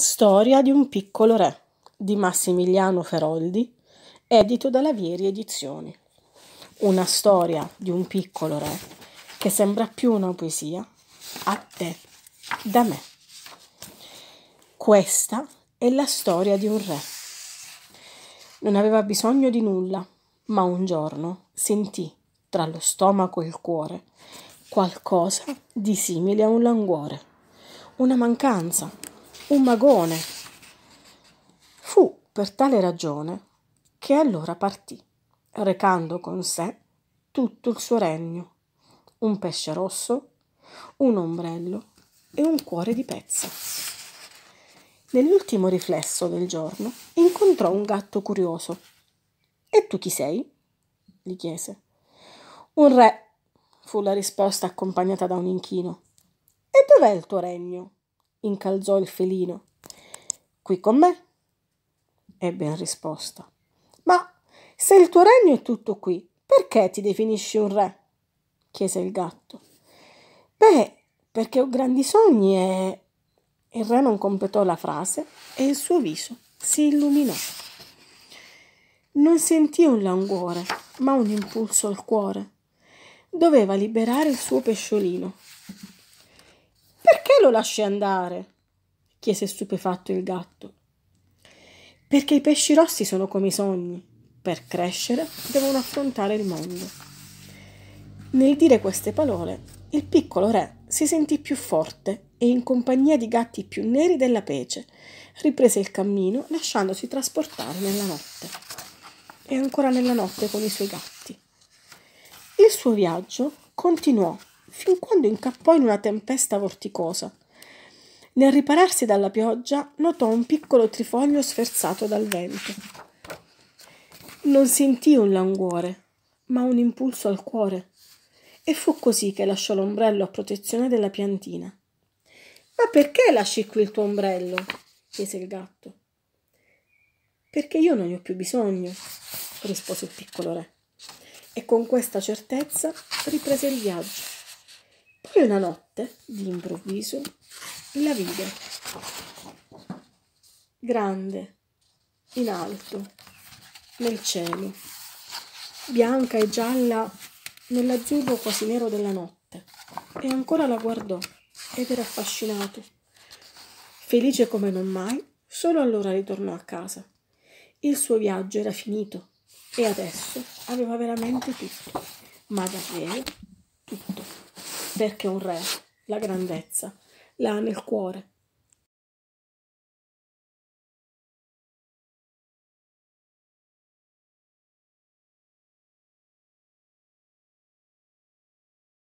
Storia di un piccolo re di Massimiliano Feroldi, edito da Lavieri Edizioni. Una storia di un piccolo re che sembra più una poesia a te da me. Questa è la storia di un re. Non aveva bisogno di nulla, ma un giorno sentì tra lo stomaco e il cuore qualcosa di simile a un languore, una mancanza un magone. Fu per tale ragione che allora partì, recando con sé tutto il suo regno, un pesce rosso, un ombrello e un cuore di pezza. Nell'ultimo riflesso del giorno incontrò un gatto curioso. E tu chi sei? gli chiese. Un re, fu la risposta accompagnata da un inchino. E dov'è il tuo regno? incalzò il felino. Qui con me? ebbe in risposta. Ma se il tuo regno è tutto qui, perché ti definisci un re? chiese il gatto. Beh, perché ho grandi sogni e... Il re non completò la frase e il suo viso si illuminò. Non sentì un languore, ma un impulso al cuore. Doveva liberare il suo pesciolino. Perché lo lasci andare? chiese stupefatto il gatto. Perché i pesci rossi sono come i sogni. Per crescere devono affrontare il mondo. Nel dire queste parole, il piccolo re si sentì più forte e in compagnia di gatti più neri della pece, riprese il cammino lasciandosi trasportare nella notte. E ancora nella notte con i suoi gatti. Il suo viaggio continuò fin quando incappò in una tempesta vorticosa. Nel ripararsi dalla pioggia, notò un piccolo trifoglio sferzato dal vento. Non sentì un languore, ma un impulso al cuore. E fu così che lasciò l'ombrello a protezione della piantina. Ma perché lasci qui il tuo ombrello? chiese il gatto. Perché io non ne ho più bisogno, rispose il piccolo re. E con questa certezza riprese il viaggio. E una notte, d'improvviso, la vide. Grande, in alto, nel cielo, bianca e gialla nell'azzurro quasi nero della notte. E ancora la guardò ed era affascinato. Felice come non mai, solo allora ritornò a casa. Il suo viaggio era finito e adesso aveva veramente tutto, ma davvero tutto perché un re, la grandezza, l'ha nel cuore.